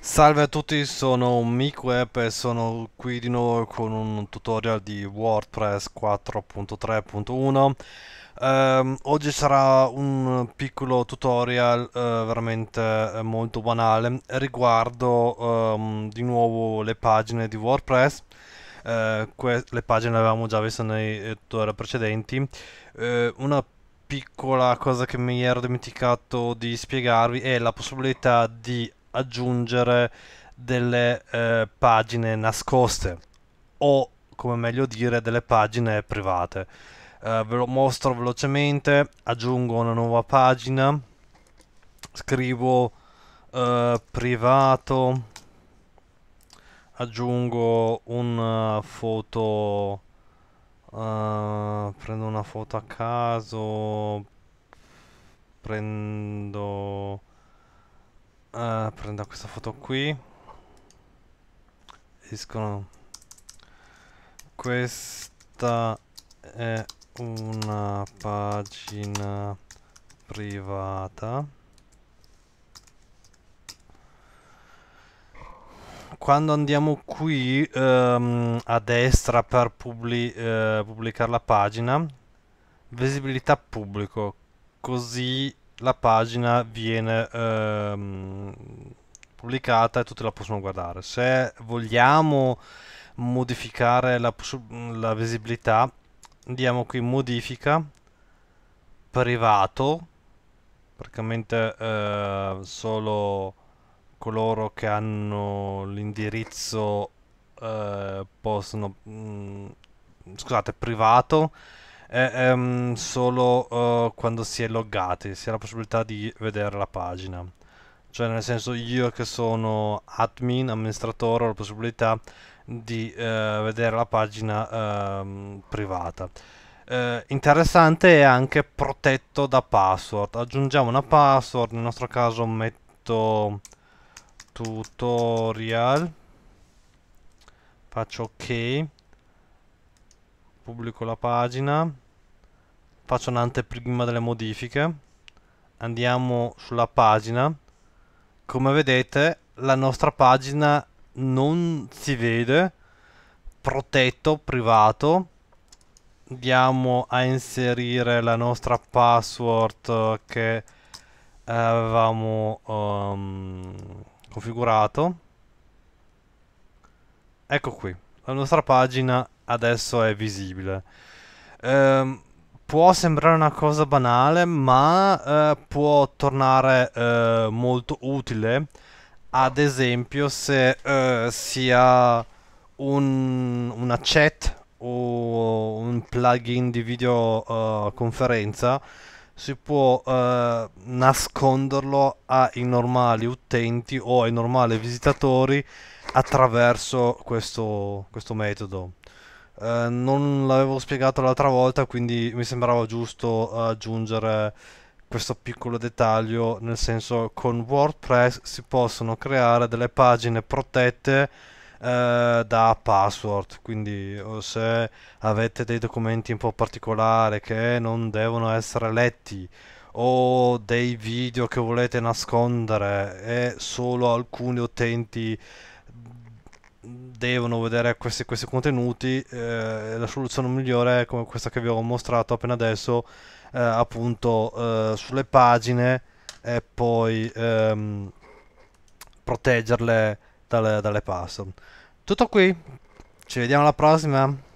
Salve a tutti, sono MikuEp e sono qui di nuovo con un tutorial di WordPress 4.3.1 Um, ehm, oggi sarà un piccolo tutorial uh, veramente eh, molto banale riguardo um, di nuovo le pagine di WordPress eh, que- le pagine le avevamo già viste nei tutorial eh, precedenti. Eh, una piccola cosa che mi ero dimenticato di spiegarvi è la possibilità di aggiungere delle eh, pagine nascoste o come meglio dire delle pagine private eh, ve lo mostro velocemente aggiungo una nuova pagina scrivo eh, privato aggiungo una eh, foto uh, prendo una foto a caso prendo uh, prendo questa foto qui escono questa è una pagina privata quando andiamo qui ehm, a destra per publi eh, pubblicare la pagina, visibilità pubblico, così la pagina viene ehm, pubblicata e tutti la possono guardare. Se vogliamo modificare la, la visibilità, andiamo qui modifica, privato, praticamente eh, solo coloro che hanno l'indirizzo eh, possono, mh, mm, scusate, privato è, ehm, solo eh, quando si è loggati, si ha la possibilità di vedere la pagina. Cioè nel senso io che sono admin, amministratore, ho la possibilità di eh, vedere la pagina ehm, privata. Eh, interessante è anche protetto da password aggiungiamo una password nel nostro caso metto tutorial faccio ok pubblico la pagina faccio un'anteprima delle modifiche andiamo sulla pagina come vedete la nostra pagina non si vede protetto privato andiamo a inserire la nostra password che avevamo um, configurato ecco qui la nostra pagina adesso è visibile eh, può sembrare una cosa banale ma eh, può tornare eh, molto utile ad esempio se eh, sia un, una chat o un plugin di videoconferenza si può eh, nasconderlo ai normali utenti o ai normali visitatori attraverso questo, questo metodo. Eh, non l'avevo spiegato l'altra volta, quindi mi sembrava giusto eh, aggiungere questo piccolo dettaglio, nel senso con WordPress si possono creare delle pagine protette eh, da password, quindi se avete dei documenti un po' particolari che non devono essere letti o dei video che volete nascondere e solo alcuni utenti devono vedere questi, questi contenuti, eh, la soluzione migliore è come questa che vi ho mostrato appena adesso, eh, appunto eh, sulle pagine e poi ehm, proteggerle dalle, dalle person. Tutto qui, ci vediamo alla prossima.